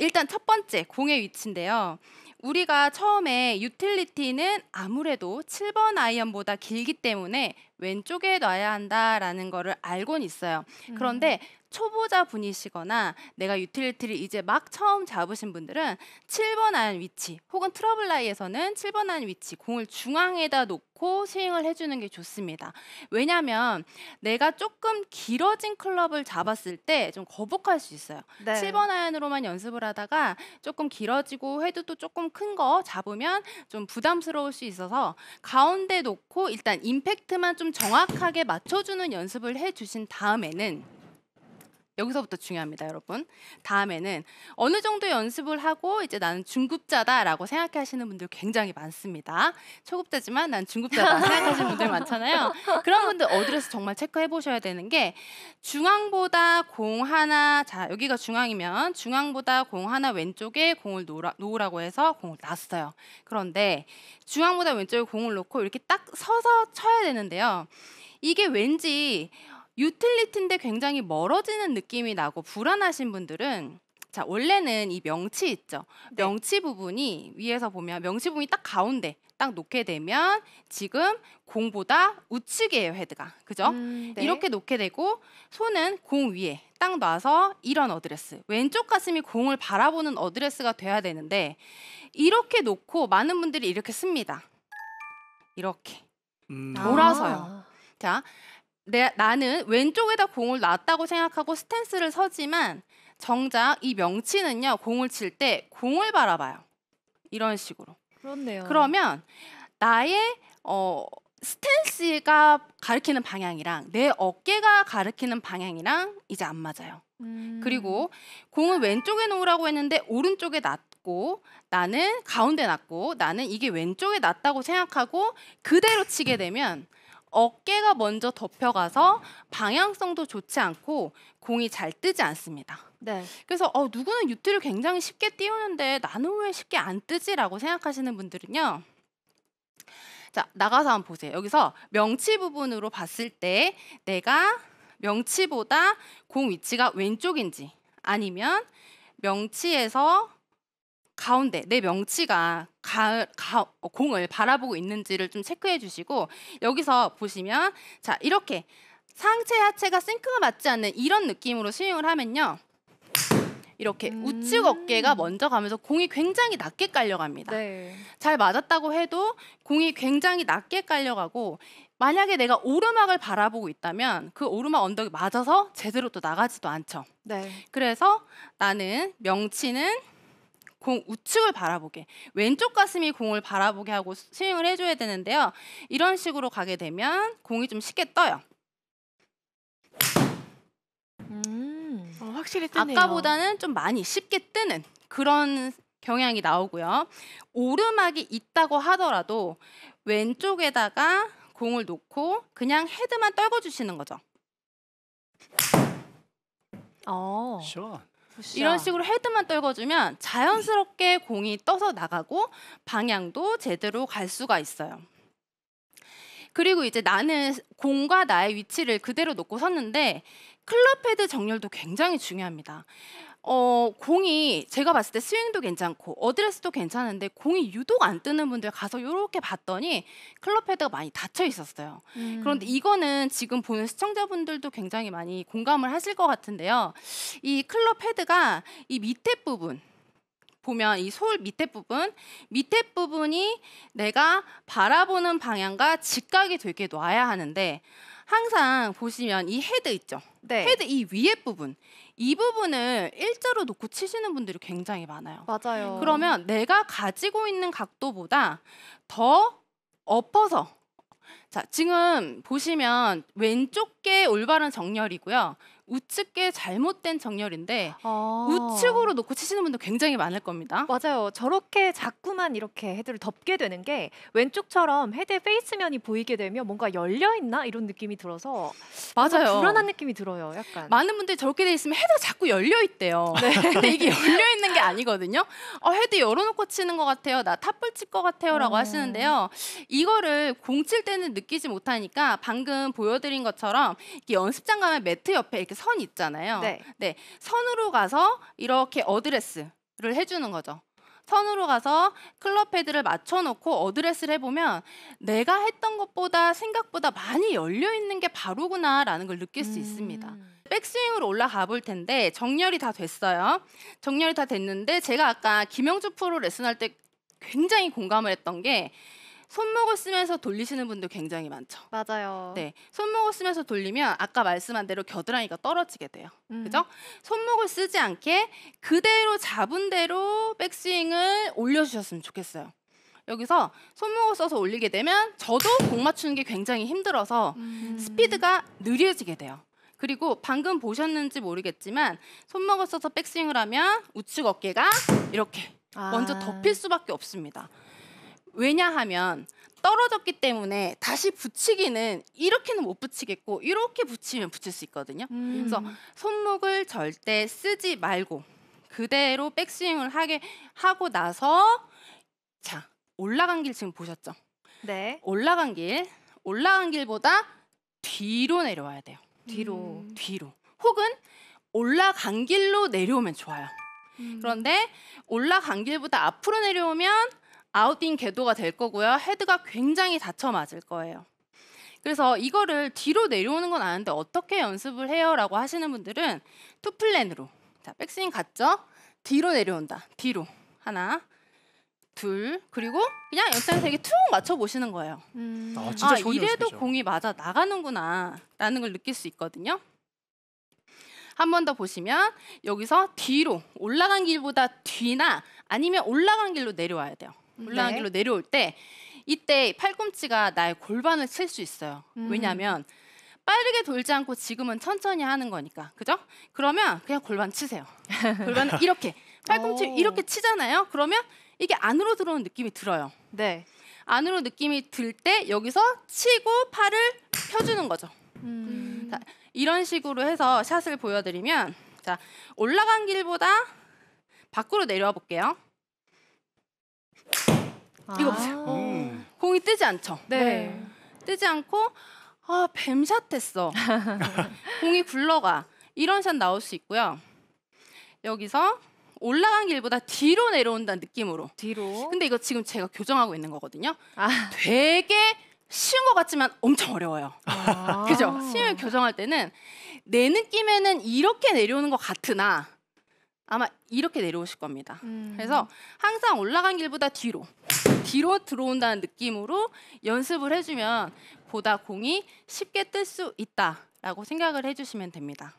일단 첫 번째 공의 위치인데요. 우리가 처음에 유틸리티는 아무래도 7번 아이언보다 길기 때문에 왼쪽에 놔야 한다라는 거를 알고는 있어요. 음. 그런데 초보자 분이시거나 내가 유틸리티를 이제 막 처음 잡으신 분들은 7번 아이 위치 혹은 트러블 라이에서는 7번 아이 위치 공을 중앙에다 놓고 스윙을 해주는 게 좋습니다. 왜냐하면 내가 조금 길어진 클럽을 잡았을 때 좀 거북할 수 있어요. 네. 7번 아이언으로만 연습을 하다가 조금 길어지고 헤드도 조금 큰 거 잡으면 좀 부담스러울 수 있어서 가운데 놓고 일단 임팩트만 좀 정확하게 맞춰주는 연습을 해주신 다음에는 여기서부터 중요합니다, 여러분. 다음에는 어느 정도 연습을 하고 이제 나는 중급자다라고 생각하시는 분들 굉장히 많습니다. 초급자지만 난 중급자다 생각하시는 분들 많잖아요. 그런 분들 어드레스 정말 체크해 보셔야 되는 게 중앙보다 공 하나 자 여기가 중앙이면 중앙보다 공 하나 왼쪽에 공을 놓으라, 놓으라고 해서 공을 놨어요. 그런데 중앙보다 왼쪽에 공을 놓고 이렇게 딱 서서 쳐야 되는데요. 이게 왠지 유틸리티인데 굉장히 멀어지는 느낌이 나고 불안하신 분들은 자 원래는 이 명치 있죠. 네. 명치 부분이 위에서 보면 명치 부분이 딱 가운데 딱 놓게 되면 지금 공보다 우측이에요 헤드가 그죠? 음, 네. 이렇게 놓게 되고 손은 공 위에 딱 놔서 이런 어드레스 왼쪽 가슴이 공을 바라보는 어드레스가 돼야 되는데 이렇게 놓고 많은 분들이 이렇게 씁니다. 이렇게 음. 돌아서요. 아. 자 내, 나는 왼쪽에다 공을 놨다고 생각하고 스탠스를 서지만 정작 이 명치는요 공을 칠 때 공을 바라봐요 이런 식으로 그렇네요 그러면 나의 어 스탠스가 가리키는 방향이랑 내 어깨가 가리키는 방향이랑 이제 안 맞아요 음. 그리고 공을 왼쪽에 놓으라고 했는데 오른쪽에 놨고 나는 가운데 놨고 나는 이게 왼쪽에 놨다고 생각하고 그대로 치게 되면 어깨가 먼저 덮여가서 방향성도 좋지 않고 공이 잘 뜨지 않습니다. 네. 그래서 어, 누구는 유트를 굉장히 쉽게 띄우는데 나는 왜 쉽게 안 뜨지라고 생각하시는 분들은요. 자 나가서 한번 보세요. 여기서 명치 부분으로 봤을 때 내가 명치보다 공 위치가 왼쪽인지 아니면 명치에서 가운데 내 명치가 가, 가, 어, 공을 바라보고 있는지를 좀 체크해 주시고 여기서 보시면 자 이렇게 상체 하체가 싱크가 맞지 않는 이런 느낌으로 스윙을 하면요. 이렇게 음. 우측 어깨가 먼저 가면서 공이 굉장히 낮게 깔려갑니다. 네. 잘 맞았다고 해도 공이 굉장히 낮게 깔려가고 만약에 내가 오르막을 바라보고 있다면 그 오르막 언덕이 맞아서 제대로 또 나가지도 않죠. 네. 그래서 나는 명치는 공 우측을 바라보게 왼쪽 가슴이 공을 바라보게 하고 스윙을 해줘야 되는데요. 이런 식으로 가게 되면 공이 좀 쉽게 떠요. 음, 어, 확실히 뜨네요. 아까보다는 좀 많이 쉽게 뜨는 그런 경향이 나오고요. 오르막이 있다고 하더라도 왼쪽에다가 공을 놓고 그냥 헤드만 떨궈 주시는 거죠. 어. 샷. 이런 식으로 헤드만 떨궈주면 자연스럽게 공이 떠서 나가고 방향도 제대로 갈 수가 있어요. 그리고 이제 나는 공과 나의 위치를 그대로 놓고 섰는데 클럽 헤드 정렬도 굉장히 중요합니다. 어, 공이 제가 봤을 때 스윙도 괜찮고 어드레스도 괜찮은데 공이 유독 안 뜨는 분들 가서 이렇게 봤더니 클럽 헤드가 많이 닫혀 있었어요. 음. 그런데 이거는 지금 보는 시청자분들도 굉장히 많이 공감을 하실 것 같은데요. 이 클럽 헤드가 이 밑에 부분 보면 이 솔 밑에 부분, 밑에 부분이 내가 바라보는 방향과 직각이 되게 놔야 하는데 항상 보시면 이 헤드 있죠? 네. 헤드 이 위에 부분. 이 부분을 일자로 놓고 치시는 분들이 굉장히 많아요. 맞아요. 그러면 내가 가지고 있는 각도보다 더 엎어서 자, 지금 보시면 왼쪽 게 올바른 정렬이고요. 우측에 잘못된 정렬인데 아. 우측으로 놓고 치시는 분들 굉장히 많을 겁니다. 맞아요. 저렇게 자꾸만 이렇게 헤드를 덮게 되는 게 왼쪽처럼 헤드 페이스면이 보이게 되면 뭔가 열려 있나 이런 느낌이 들어서 맞아요. 불안한 느낌이 들어요. 약간 많은 분들이 저렇게 돼 있으면 헤드 자꾸 열려 있대요. 네. 근데 이게 열려 있는 게 아니거든요. 어, 헤드 열어놓고 치는 것 같아요. 나 탑볼 칠것 같아요라고 어. 하시는데요. 이거를 공칠 때는 느끼지 못하니까 방금 보여드린 것처럼 연습장 가면 매트 옆에 이렇게 선 있잖아요. 네. 네. 선으로 가서 이렇게 어드레스를 해주는 거죠. 선으로 가서 클럽 헤드를 맞춰놓고 어드레스를 해보면 내가 했던 것보다 생각보다 많이 열려있는 게 바로구나라는 걸 느낄 수 음. 있습니다. 백스윙으로 올라가 볼 텐데 정렬이 다 됐어요. 정렬이 다 됐는데 제가 아까 김영주 프로 레슨할 때 굉장히 공감을 했던 게 손목을 쓰면서 돌리시는 분도 굉장히 많죠. 맞아요. 네, 손목을 쓰면서 돌리면 아까 말씀한 대로 겨드랑이가 떨어지게 돼요. 음. 그죠? 손목을 쓰지 않게 그대로 잡은 대로 백스윙을 올려주셨으면 좋겠어요. 여기서 손목을 써서 올리게 되면 저도 공 맞추는 게 굉장히 힘들어서 음. 스피드가 느려지게 돼요. 그리고 방금 보셨는지 모르겠지만 손목을 써서 백스윙을 하면 우측 어깨가 이렇게 아. 먼저 덮일 수밖에 없습니다. 왜냐하면 떨어졌기 때문에 다시 붙이기는 이렇게는 못 붙이겠고 이렇게 붙이면 붙일 수 있거든요. 음. 그래서 손목을 절대 쓰지 말고 그대로 백스윙을 하게 하고 나서 자 올라간 길 지금 보셨죠? 네. 올라간 길 올라간 길보다 뒤로 내려와야 돼요. 뒤로 음. 뒤로 혹은 올라간 길로 내려오면 좋아요. 음. 그런데 올라간 길보다 앞으로 내려오면 아웃인 궤도가 될 거고요. 헤드가 굉장히 다쳐 맞을 거예요. 그래서 이거를 뒤로 내려오는 건 아는데 어떻게 연습을 해요? 라고 하시는 분들은 투플랜으로 자 백스윙 갔죠? 뒤로 내려온다. 뒤로 하나 둘 그리고 그냥 연장에서 이게 툭 맞춰 보시는 거예요. 음. 아, 아 이래도 연습이죠. 공이 맞아 나가는구나 라는 걸 느낄 수 있거든요. 한 번 더 보시면 여기서 뒤로 올라간 길보다 뒤나 아니면 올라간 길로 내려와야 돼요. 올라간 네. 길로 내려올 때 이때 팔꿈치가 나의 골반을 칠 수 있어요. 음. 왜냐하면 빠르게 돌지 않고 지금은 천천히 하는 거니까 그죠? 그러면 그냥 골반 치세요. 골반을 이렇게 팔꿈치 이렇게 치잖아요. 그러면 이게 안으로 들어오는 느낌이 들어요. 네. 안으로 느낌이 들 때 여기서 치고 팔을 펴주는 거죠. 음. 자, 이런 식으로 해서 샷을 보여드리면 자 올라간 길보다 밖으로 내려와 볼게요. 이거 보세요. 아. 음. 공이 뜨지 않죠? 네. 네. 뜨지 않고 아 뱀샷 했어. 공이 굴러가. 이런 샷 나올 수 있고요. 여기서 올라간 길보다 뒤로 내려온다는 느낌으로. 뒤로. 근데 이거 지금 제가 교정하고 있는 거거든요. 아. 되게 쉬운 것 같지만 엄청 어려워요. 아. 그죠? 스윙을 교정할 때는 내 느낌에는 이렇게 내려오는 것 같으나 아마 이렇게 내려오실 겁니다. 음. 그래서 항상 올라간 길보다 뒤로. 뒤로 들어온다는 느낌으로 연습을 해주면 보다 공이 쉽게 뜰 수 있다라고 생각을 해주시면 됩니다.